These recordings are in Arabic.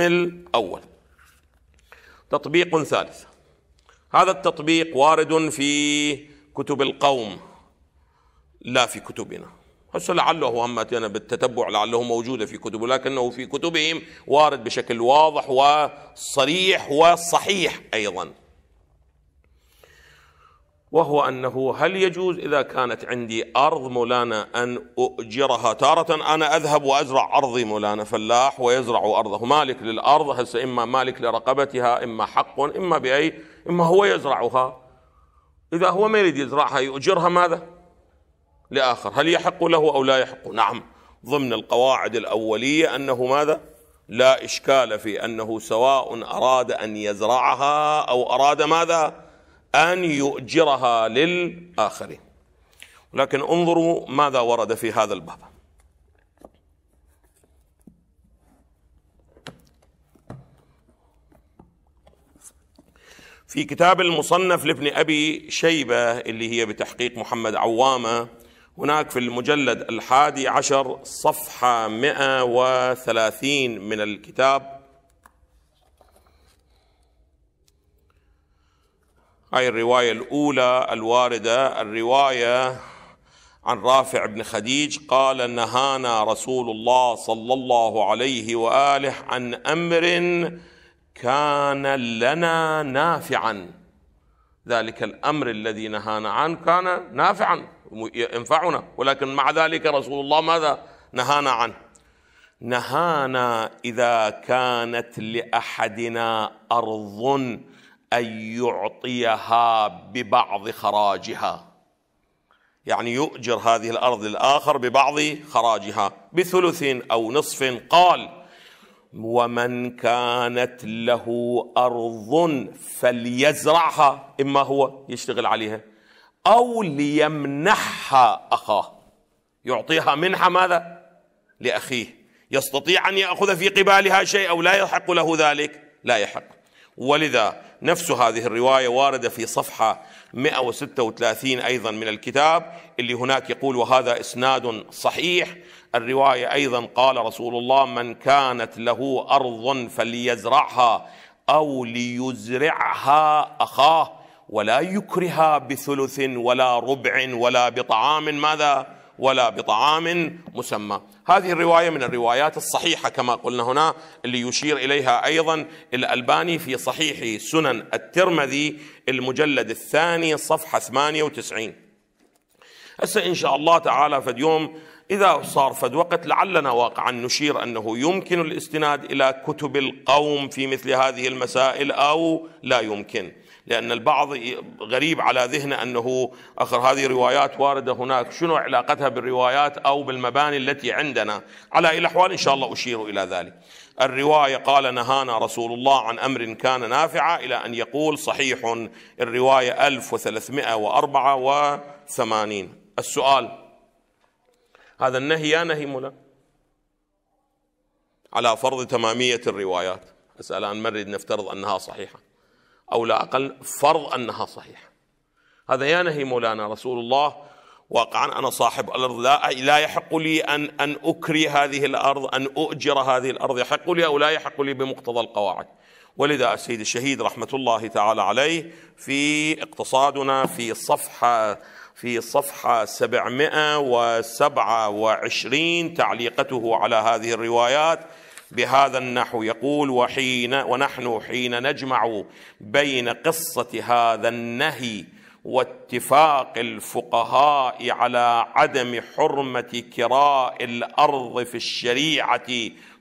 الأول تطبيق ثالث هذا التطبيق وارد في كتب القوم لا في كتبنا هسه لعله اتينا بالتتبع لعله موجودة في كتب لكنه في كتبهم وارد بشكل واضح وصريح وصحيح أيضاً وهو أنه هل يجوز إذا كانت عندي أرض مولانا أن أؤجرها تارة أنا أذهب وأزرع أرضي مولانا فلاح ويزرع أرضه مالك للأرض هسه إما مالك لرقبتها إما حق إما بأي إما هو يزرعها إذا هو ما يريد يزرعها يؤجرها ماذا لآخر هل يحق له أو لا يحق نعم ضمن القواعد الأولية أنه ماذا لا إشكال في أنه سواء أراد أن يزرعها أو أراد ماذا أن يؤجرها للآخرين لكن انظروا ماذا ورد في هذا الباب في كتاب المصنف لابن أبي شيبة اللي هي بتحقيق محمد عوامة هناك في المجلد الحادي عشر صفحة 130 من الكتاب هاي الرواية الأولى الواردة الرواية عن رافع بن خديج قال نهانا رسول الله صلى الله عليه وآله عن أمر كان لنا نافعا ذلك الأمر الذي نهانا عنه كان نافعا ينفعنا ولكن مع ذلك رسول الله ماذا نهانا عنه نهانا إذا كانت لأحدنا أرض أن يعطيها ببعض خراجها يعني يؤجر هذه الأرض الآخر ببعض خراجها بثلث أو نصف قال ومن كانت له أرض فليزرعها إما هو يشتغل عليها أو ليمنحها أخاه يعطيها منحة ماذا؟ لأخيه يستطيع أن يأخذ في قبالها شيء أو لا يحق له ذلك لا يحق ولذا نفس هذه الرواية واردة في صفحة 136 أيضا من الكتاب اللي هناك يقول وهذا إسناد صحيح الرواية أيضا قال رسول الله من كانت له أرض فليزرعها أو ليزرعها أخاه ولا يكرها بثلث ولا ربع ولا بطعام ماذا ولا بطعام مسمى هذه الرواية من الروايات الصحيحة كما قلنا هنا اللي يشير إليها أيضا الألباني في صحيح سنن الترمذي المجلد الثاني صفحة 98 هسه إن شاء الله تعالى في اليوم إذا صار فد وقت لعلنا واقعا نشير أنه يمكن الاستناد إلى كتب القوم في مثل هذه المسائل أو لا يمكن لأن البعض غريب على ذهنه أنه أخر هذه روايات واردة هناك شنو علاقتها بالروايات أو بالمباني التي عندنا على أي الأحوال إن شاء الله أشير إلى ذلك الرواية قال نهانا رسول الله عن أمر كان نافعا إلى أن يقول صحيح الرواية 1384 السؤال هذا النهي يا نهي منى على فرض تمامية الروايات أسأل أن نريد نفترض أنها صحيحة أو لا أقل فرض أنها صحيحة هذا يا نهي مولانا رسول الله واقعا أنا صاحب الأرض لا, لا يحق لي أن, أن أكري هذه الأرض أن أؤجر هذه الأرض يحق لي أو لا يحق لي بمقتضى القواعد ولذا السيد الشهيد رحمة الله تعالى عليه في اقتصادنا في صفحة في صفحة 727 تعليقته على هذه الروايات بهذا النحو يقول وحين ونحن حين نجمع بين قصة هذا النهي واتفاق الفقهاء على عدم حرمة كراء الأرض في الشريعة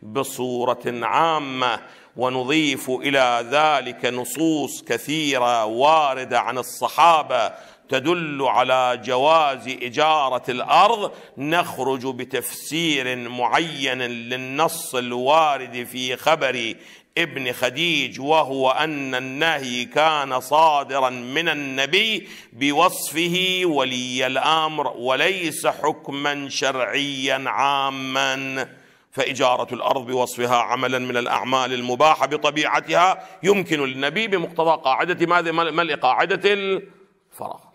بصورة عامة ونضيف إلى ذلك نصوص كثيرة واردة عن الصحابة تدل على جواز إجارة الأرض نخرج بتفسير معين للنص الوارد في خبر ابن خديج وهو أن النهي كان صادرا من النبي بوصفه ولي الأمر وليس حكما شرعيا عاما فإجارة الأرض بوصفها عملا من الأعمال المباحة بطبيعتها يمكن للنبي بمقتضى قاعدة ماذا ملء قاعدة الفراغ